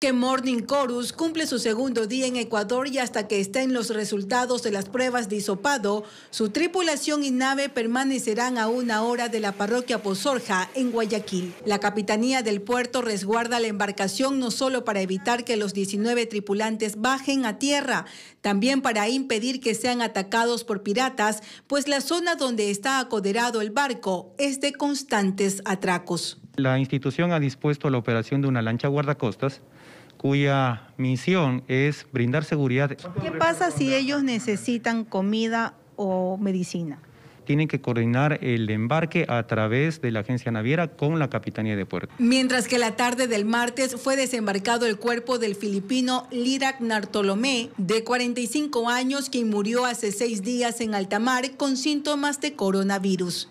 que Morning Chorus cumple su segundo día en Ecuador y hasta que estén los resultados de las pruebas de hisopado, su tripulación y nave permanecerán a una hora de la parroquia Pozorja, en Guayaquil. La Capitanía del Puerto resguarda la embarcación no solo para evitar que los 19 tripulantes bajen a tierra, también para impedir que sean atacados por piratas, pues la zona donde está acoderado el barco es de constantes atracos. La institución ha dispuesto la operación de una lancha guardacostas cuya misión es brindar seguridad. ¿Qué pasa si ellos necesitan comida o medicina? tienen que coordinar el embarque a través de la agencia naviera con la Capitanía de Puerto. Mientras que la tarde del martes fue desembarcado el cuerpo del filipino Lirac Nartolomé, de 45 años, quien murió hace seis días en alta mar con síntomas de coronavirus.